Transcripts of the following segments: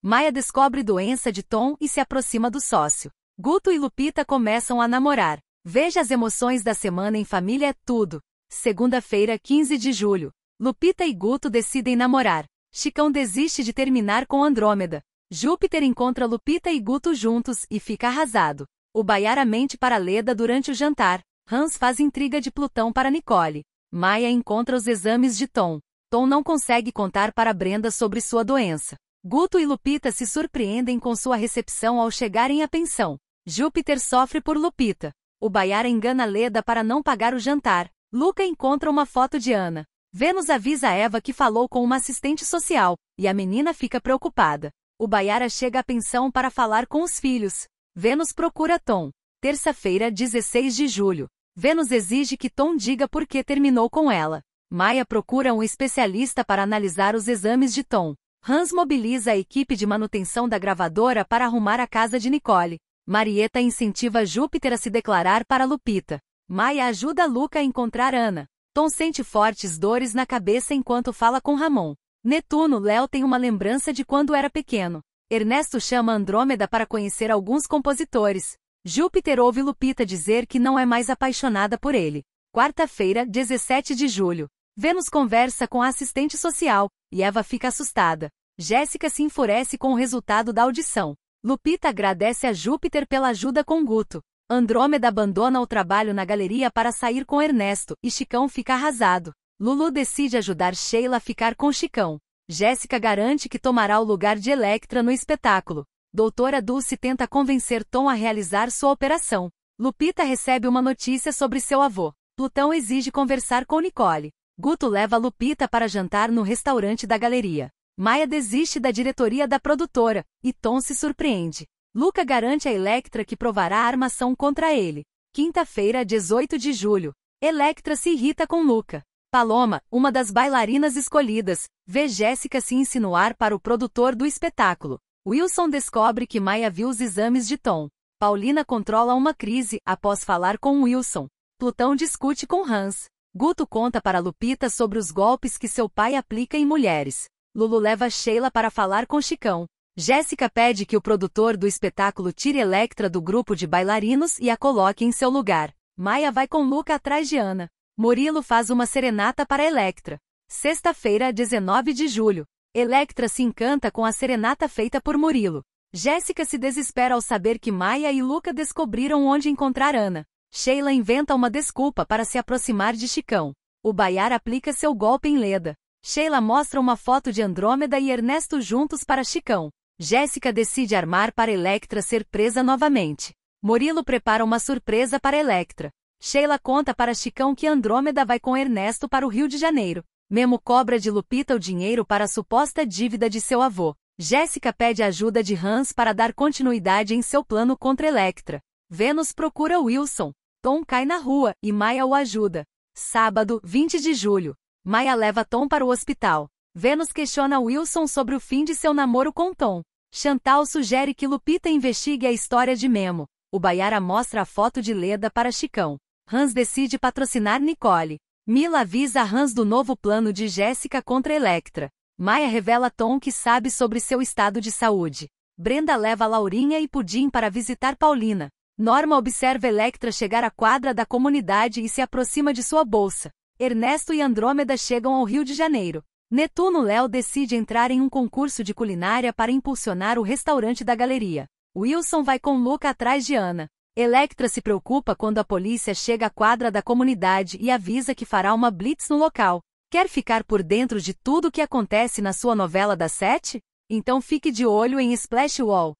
Maia descobre doença de Tom e se aproxima do sócio. Guto e Lupita começam a namorar. Veja as emoções da semana em família é tudo. Segunda-feira, 15 de julho. Lupita e Guto decidem namorar. Chicão desiste de terminar com Andrômeda. Júpiter encontra Lupita e Guto juntos e fica arrasado. O Baiara mente para Leda durante o jantar. Hans faz intriga de Plutão para Nicole. Maia encontra os exames de Tom. Tom não consegue contar para Brenda sobre sua doença. Guto e Lupita se surpreendem com sua recepção ao chegarem à pensão. Júpiter sofre por Lupita. O Baiara engana Leda para não pagar o jantar. Luca encontra uma foto de Ana. Vênus avisa Eva que falou com uma assistente social, e a menina fica preocupada. O Baiara chega à pensão para falar com os filhos. Vênus procura Tom. Terça-feira, 16 de julho. Vênus exige que Tom diga por que terminou com ela. Maia procura um especialista para analisar os exames de Tom. Hans mobiliza a equipe de manutenção da gravadora para arrumar a casa de Nicole. Marieta incentiva Júpiter a se declarar para Lupita. Maia ajuda Luca a encontrar Ana. Tom sente fortes dores na cabeça enquanto fala com Ramon. Netuno Léo tem uma lembrança de quando era pequeno. Ernesto chama Andrômeda para conhecer alguns compositores. Júpiter ouve Lupita dizer que não é mais apaixonada por ele. Quarta-feira, 17 de julho. Vênus conversa com a assistente social e Eva fica assustada. Jéssica se enfurece com o resultado da audição. Lupita agradece a Júpiter pela ajuda com Guto. Andrômeda abandona o trabalho na galeria para sair com Ernesto e Chicão fica arrasado. Lulu decide ajudar Sheila a ficar com Chicão. Jéssica garante que tomará o lugar de Electra no espetáculo. Doutora Dulce tenta convencer Tom a realizar sua operação. Lupita recebe uma notícia sobre seu avô. Plutão exige conversar com Nicole. Guto leva Lupita para jantar no restaurante da galeria. Maia desiste da diretoria da produtora, e Tom se surpreende. Luca garante a Electra que provará a armação contra ele. Quinta-feira, 18 de julho. Electra se irrita com Luca. Paloma, uma das bailarinas escolhidas, vê Jéssica se insinuar para o produtor do espetáculo. Wilson descobre que Maia viu os exames de Tom. Paulina controla uma crise após falar com Wilson. Plutão discute com Hans. Guto conta para Lupita sobre os golpes que seu pai aplica em mulheres. Lulu leva Sheila para falar com Chicão. Jéssica pede que o produtor do espetáculo tire Electra do grupo de bailarinos e a coloque em seu lugar. Maia vai com Luca atrás de Ana. Murilo faz uma serenata para Electra. Sexta-feira, 19 de julho. Electra se encanta com a serenata feita por Murilo. Jéssica se desespera ao saber que Maia e Luca descobriram onde encontrar Ana. Sheila inventa uma desculpa para se aproximar de Chicão. O Baiar aplica seu golpe em Leda. Sheila mostra uma foto de Andrômeda e Ernesto juntos para Chicão. Jéssica decide armar para Electra ser presa novamente. Murilo prepara uma surpresa para Electra. Sheila conta para Chicão que Andrômeda vai com Ernesto para o Rio de Janeiro. Memo cobra de Lupita o dinheiro para a suposta dívida de seu avô. Jéssica pede ajuda de Hans para dar continuidade em seu plano contra Electra. Vênus procura Wilson. Tom cai na rua e Maia o ajuda. Sábado, 20 de julho. Maia leva Tom para o hospital. Vênus questiona Wilson sobre o fim de seu namoro com Tom. Chantal sugere que Lupita investigue a história de Memo. O Baiara mostra a foto de Leda para Chicão. Hans decide patrocinar Nicole. Mila avisa Hans do novo plano de Jéssica contra Electra. Maia revela Tom que sabe sobre seu estado de saúde. Brenda leva Laurinha e Pudim para visitar Paulina. Norma observa Electra chegar à quadra da comunidade e se aproxima de sua bolsa. Ernesto e Andrômeda chegam ao Rio de Janeiro. Netuno Léo decide entrar em um concurso de culinária para impulsionar o restaurante da galeria. Wilson vai com Luca atrás de Ana. Electra se preocupa quando a polícia chega à quadra da comunidade e avisa que fará uma blitz no local. Quer ficar por dentro de tudo o que acontece na sua novela das sete? Então fique de olho em Splash Wall.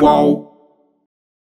Qual?